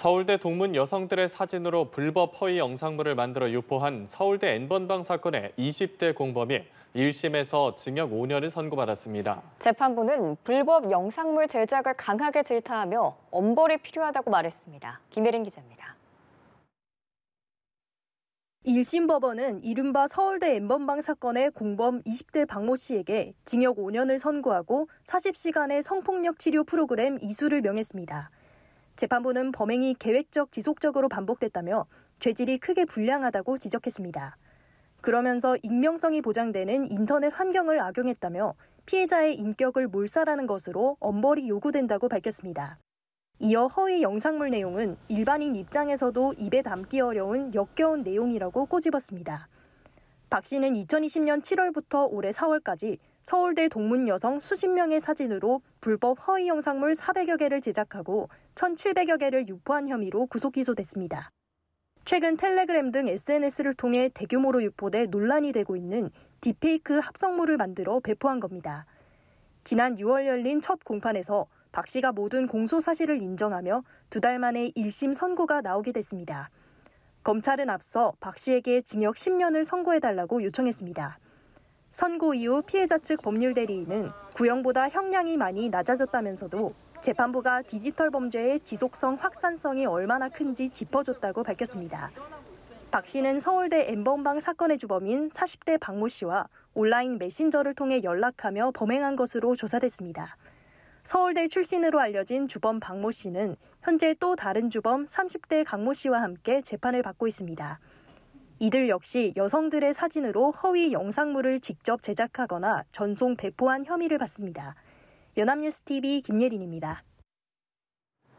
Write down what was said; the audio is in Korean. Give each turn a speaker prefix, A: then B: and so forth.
A: 서울대 동문 여성들의 사진으로 불법 허위 영상물을 만들어 유포한 서울대 N번방 사건의 20대 공범이 1심에서 징역 5년을 선고받았습니다.
B: 재판부는 불법 영상물 제작을 강하게 질타하며 엄벌이 필요하다고 말했습니다. 김혜린 기자입니다. 1심 법원은
C: 이른바 서울대 엠번방 사건의 공범 20대 박모 씨에게 징역 5년을 선고하고 40시간의 성폭력 치료 프로그램 이수를 명했습니다. 재판부는 범행이 계획적 지속적으로 반복됐다며 죄질이 크게 불량하다고 지적했습니다. 그러면서 익명성이 보장되는 인터넷 환경을 악용했다며 피해자의 인격을 몰살하는 것으로 엄벌이 요구된다고 밝혔습니다. 이어 허위 영상물 내용은 일반인 입장에서도 입에 담기 어려운 역겨운 내용이라고 꼬집었습니다. 박 씨는 2020년 7월부터 올해 4월까지 서울대 동문 여성 수십 명의 사진으로 불법 허위 영상물 400여 개를 제작하고 1,700여 개를 유포한 혐의로 구속 기소됐습니다. 최근 텔레그램 등 SNS를 통해 대규모로 유포돼 논란이 되고 있는 딥페이크 합성물을 만들어 배포한 겁니다. 지난 6월 열린 첫 공판에서 박 씨가 모든 공소 사실을 인정하며 두 달 만에 1심 선고가 나오게 됐습니다. 검찰은 앞서 박 씨에게 징역 10년을 선고해달라고 요청했습니다. 선고 이후 피해자 측 법률 대리인은 구형보다 형량이 많이 낮아졌다면서도 재판부가 디지털 범죄의 지속성 확산성이 얼마나 큰지 짚어줬다고 밝혔습니다. 박 씨는 서울대 엠범방 사건의 주범인 40대 박 모 씨와 온라인 메신저를 통해 연락하며 범행한 것으로 조사됐습니다. 서울대 출신으로 알려진 주범 박모 씨는 현재 또 다른 주범 30대 강모 씨와 함께 재판을 받고 있습니다. 이들 역시 여성들의 사진으로 허위 영상물을 직접 제작하거나 전송 배포한 혐의를 받습니다. 연합뉴스 TV 김예린입니다.